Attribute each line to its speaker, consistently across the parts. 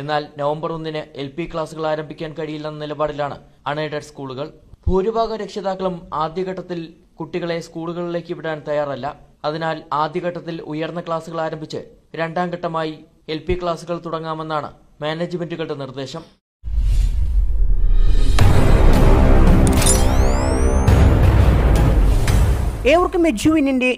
Speaker 1: എന്നാൽ നവംബർ ഒന്നിന് L P ക്ലാസുകൾ ആരംഭിക്കാൻ കഴിയില്ലെന്ന നിലപാടിലാണ് അൺഎയ്ഡഡ് സ്കൂളുകൾ ഭൂരിഭാഗം രക്ഷിതാക്കളും ആദ്യഘട്ടത്തിൽ കുട്ടികളെ സ്കൂളുകളിലേക്ക് വിടാൻ തയ്യാറല്ല അതിനാൽ ആദ്യഘട്ടത്തിൽ ഉയർന്ന ക്ലാസുകൾ ആരംഭിച്ച് രണ്ടാം ഘട്ടമായി എൽ പി ക്ലാസുകൾ തുടങ്ങാമെന്നാണ് മാനേജ്മെന്റുകളുടെ നിർദ്ദേശം
Speaker 2: ഏവർക്കും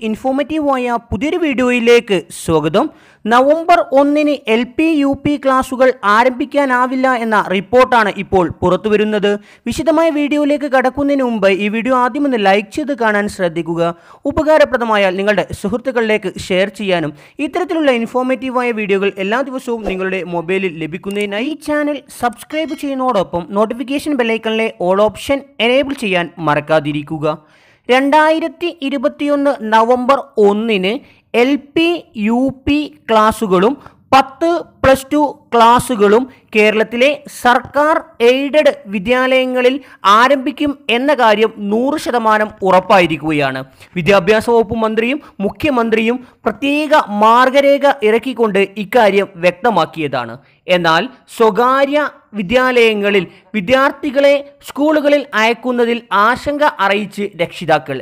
Speaker 2: ഇൻഫോർമേറ്റീവ് ആയ പുതിയൊരു വീഡിയോയിലേക്ക് സ്വാഗതം നവംബർ ഒന്നിന് എൽ പി യു പി ക്ലാസുകൾ ആരംഭിക്കാനാവില്ല എന്ന റിപ്പോർട്ടാണ് ഇപ്പോൾ പുറത്തുവരുന്നത് വിശദമായ വീഡിയോയിലേക്ക് കടക്കുന്നതിന് മുമ്പ് ഈ വീഡിയോ ആദ്യം ഒന്ന് ലൈക്ക് ചെയ്ത് കാണാൻ ശ്രദ്ധിക്കുക ഉപകാരപ്രദമായാൽ നിങ്ങളുടെ സുഹൃത്തുക്കളിലേക്ക് ഷെയർ ചെയ്യാനും ഇത്തരത്തിലുള്ള ഇൻഫോർമേറ്റീവായ വീഡിയോകൾ എല്ലാ ദിവസവും നിങ്ങളുടെ മൊബൈലിൽ ലഭിക്കുന്നതിനായി ഈ ചാനൽ സബ്സ്ക്രൈബ് ചെയ്യുന്നതോടൊപ്പം നോട്ടിഫിക്കേഷൻ ബെല്ലൈക്കണിലെ ഓൾ ഓപ്ഷൻ എനേബിൾ ചെയ്യാൻ മറക്കാതിരിക്കുക രണ്ടായിരത്തി ഇരുപത്തിയൊന്ന് നവംബർ ഒന്നിന് എൽ പി യു പി ക്ലാസുകളും പത്ത് പ്ലസ് ടു ക്ലാസുകളും കേരളത്തിലെ സർക്കാർ എയ്ഡഡ് വിദ്യാലയങ്ങളിൽ ആരംഭിക്കും എന്ന കാര്യം നൂറ് ശതമാനം ഉറപ്പായിരിക്കുകയാണ് വിദ്യാഭ്യാസ വകുപ്പ് മന്ത്രിയും മുഖ്യമന്ത്രിയും പ്രത്യേക മാർഗരേഖ ഇറക്കിക്കൊണ്ട് ഇക്കാര്യം വ്യക്തമാക്കിയതാണ് എന്നാൽ സ്വകാര്യ വിദ്യാലയങ്ങളിൽ വിദ്യാർത്ഥികളെ സ്കൂളുകളിൽ അയക്കുന്നതിൽ ആശങ്ക അറിയിച്ച് രക്ഷിതാക്കൾ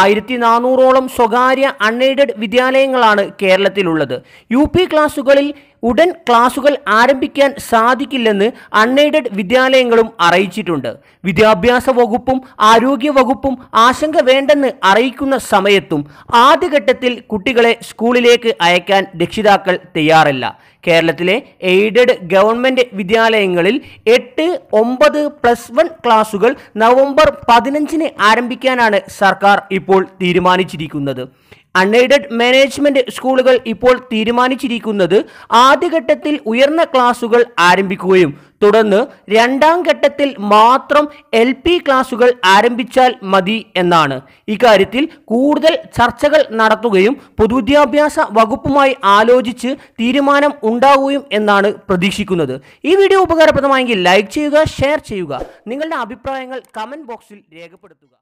Speaker 2: ആയിരത്തി നാനൂറോളം സ്വകാര്യ അൺഎയ്ഡഡ് വിദ്യാലയങ്ങളാണ് കേരളത്തിലുള്ളത് യു പി ക്ലാസുകളിൽ ഉടൻ ക്ലാസുകൾ ആരംഭിക്കാൻ സാധിക്കില്ലെന്ന് അൺഎയ്ഡഡ് വിദ്യാലയങ്ങളും അറിയിച്ചിട്ടുണ്ട് വിദ്യാഭ്യാസ വകുപ്പും ആരോഗ്യ വകുപ്പും ആശങ്ക വേണ്ടെന്ന് അറിയിക്കുന്ന സമയത്തും ആദ്യഘട്ടത്തിൽ കുട്ടികളെ സ്കൂളിലേക്ക് അയക്കാൻ രക്ഷിതാക്കൾ തയ്യാറല്ല കേരളത്തിലെ എയ്ഡഡ് ഗവൺമെൻറ് വിദ്യാലയങ്ങളിൽ എട്ട് ഒമ്പത് പ്ലസ് വൺ ക്ലാസുകൾ നവംബർ പതിനഞ്ചിന് ആരംഭിക്കാനാണ് സർക്കാർ ഇപ്പോൾ തീരുമാനിച്ചിരിക്കുന്നത് അൺഎയ്ഡഡ് മാനേജ്മെന്റ് സ്കൂളുകൾ ഇപ്പോൾ തീരുമാനിച്ചിരിക്കുന്നത് ആദ്യഘട്ടത്തിൽ ഉയർന്ന ക്ലാസുകൾ ആരംഭിക്കുകയും തുടർന്ന് രണ്ടാം ഘട്ടത്തിൽ മാത്രം എൽ പി ക്ലാസുകൾ ആരംഭിച്ചാൽ മതി എന്നാണ് ഇക്കാര്യത്തിൽ കൂടുതൽ ചർച്ചകൾ നടത്തുകയും പൊതുവിദ്യാഭ്യാസ വകുപ്പുമായി ആലോചിച്ച് തീരുമാനം ഉണ്ടാവുകയും എന്നാണ് പ്രതീക്ഷിക്കുന്നത് ഈ വീഡിയോ ഉപകാരപ്രദമായെങ്കിൽ ലൈക്ക് ചെയ്യുക ഷെയർ ചെയ്യുക നിങ്ങളുടെ അഭിപ്രായങ്ങൾ കമൻറ്റ് ബോക്സിൽ രേഖപ്പെടുത്തുക